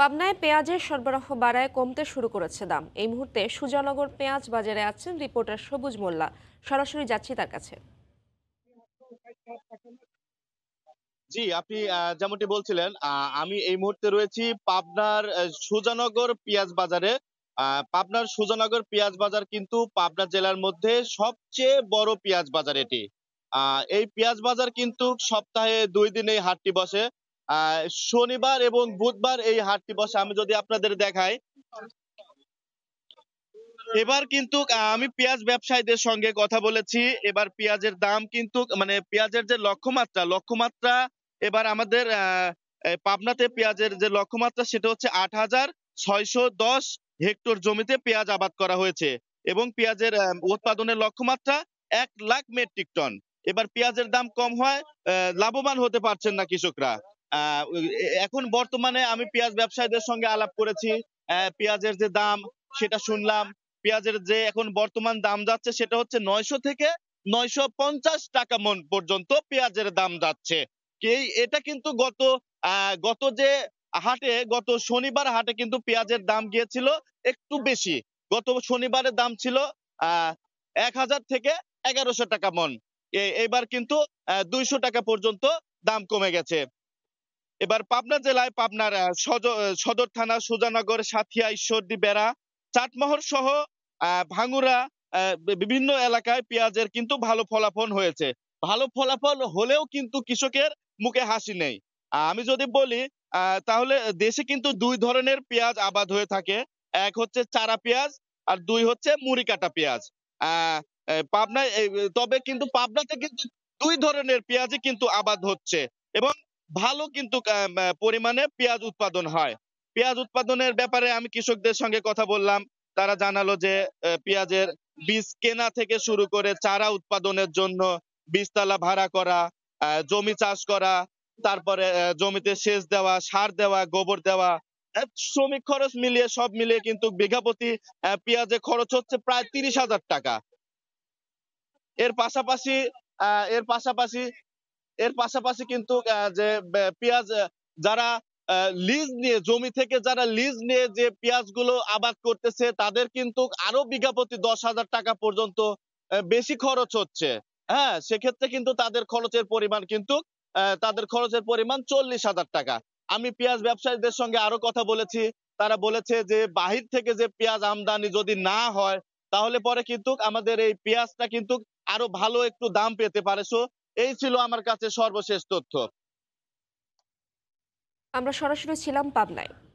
পাবনায় পেঁয়াজের সরবরাহ বাড়ায় কমতে শুরু করেছে দাম এই মুহূর্তে সুজানগর পেঁয়াজ বাজারে আছেন রিপোর্টার সবুজ মোল্লা সরাসরি যাচ্ছি তার কাছে জি আপনি যেমনটি বলছিলেন আমি এই মুহূর্তে রয়েছি পাবনার সুজানগর পেঁয়াজ বাজারে পাবনার সুজানগর পেঁয়াজ বাজার কিন্তু পাবনা জেলার মধ্যে সবচেয়ে বড় পেঁয়াজ বাজার এটি এই পেঁয়াজ বাজার কিন্তু সপ্তাহে দুই দিন এই হাটটি বসে শনিবার এবং বুধবার এই হাটটি বসে আমি যদি আপনাদের দেখাই এবার কিন্তু আমি পেঁয়াজ ব্যবসায়ীদের সঙ্গে কথা বলেছি এবার পেঁয়াজের দাম কিন্তু মানে পেঁয়াজের যে লক্ষ্যমাত্রা লক্ষ্যমাত্রা এবার আমাদের পাবনাতে পেঁয়াজের যে লক্ষ্যমাত্রা সেটা হচ্ছে আট হাজার হেক্টর জমিতে পেঁয়াজ আবাদ করা হয়েছে এবং পেঁয়াজের উৎপাদনের লক্ষ্যমাত্রা এক লাখ মেট্রিক টন এবার পেঁয়াজের দাম কম হয় লাভবান হতে পারছেন না কৃষকরা এখন বর্তমানে আমি পেঁয়াজ ব্যবসায়ীদের সঙ্গে আলাপ করেছি পেঁয়াজের যে দাম সেটা শুনলাম পেঁয়াজের যে এখন বর্তমান দাম যাচ্ছে সেটা হচ্ছে নয়শো থেকে নয়শো পঞ্চাশ টাকা মন পর্যন্ত পেঁয়াজের দাম যাচ্ছে এই এটা কিন্তু গত গত যে হাটে গত শনিবার হাটে কিন্তু পেঁয়াজের দাম গিয়েছিল একটু বেশি গত শনিবারের দাম ছিল এক হাজার থেকে এগারোশো টাকা মন এইবার কিন্তু দুইশো টাকা পর্যন্ত দাম কমে গেছে এবার পাবনা জেলায় পাবনার সদর থানা সুজানগর সাথিয়া ঈশ্বরদী বেড়া চাটমহর সহ ভাঙ্গুরা বিভিন্ন এলাকায় পেঁয়াজের কিন্তু ভালো ফলাফল হয়েছে ভালো ফলাফল হলেও কিন্তু কৃষকের মুখে হাসি নেই আমি যদি বলি তাহলে দেশে কিন্তু দুই ধরনের পেঁয়াজ আবাদ হয়ে থাকে এক হচ্ছে চারা পেঁয়াজ আর দুই হচ্ছে মুড়ি কাটা পেঁয়াজ পাবনায় তবে কিন্তু পাবনাতে কিন্তু দুই ধরনের পেঁয়াজই কিন্তু আবাদ হচ্ছে এবং ভালো কিন্তু পরিমাণে পেঁয়াজ উৎপাদন হয় পেঁয়াজ উৎপাদনের ব্যাপারে আমি কৃষকদের সঙ্গে কথা বললাম তারা জানালো যে পেঁয়াজের বীজ কেনা থেকে শুরু করে চারা উৎপাদনের জন্য বীজতলা ভাড়া করা জমি চাষ করা তারপরে জমিতে সেচ দেওয়া সার দেওয়া গোবর দেওয়া শ্রমিক খরচ মিলিয়ে সব মিলিয়ে কিন্তু বিঘাপতি পেঁয়াজের খরচ হচ্ছে প্রায় তিরিশ হাজার টাকা এর পাশাপাশি এর পাশাপাশি এর পাশাপাশি কিন্তু যে পেঁয়াজ যারা লিজ নিয়ে জমি থেকে যারা লিজ নিয়ে যে পেঁয়াজগুলো আবাদ করতেছে তাদের কিন্তু আরো বিঘা প্রতি দশ হাজার টাকা পর্যন্ত বেশি খরচ হচ্ছে হ্যাঁ সেক্ষেত্রে কিন্তু তাদের খরচের পরিমাণ কিন্তু তাদের খরচের পরিমাণ চল্লিশ হাজার টাকা আমি পেঁয়াজ ব্যবসায়ীদের সঙ্গে আরো কথা বলেছি তারা বলেছে যে বাহির থেকে যে পেঁয়াজ আমদানি যদি না হয় তাহলে পরে কিন্তু আমাদের এই পেঁয়াজটা কিন্তু আরো ভালো একটু দাম পেতে পারে সো এই ছিল আমার কাছে সর্বশেষ তথ্য আমরা সরাসরি ছিলাম পাবনায়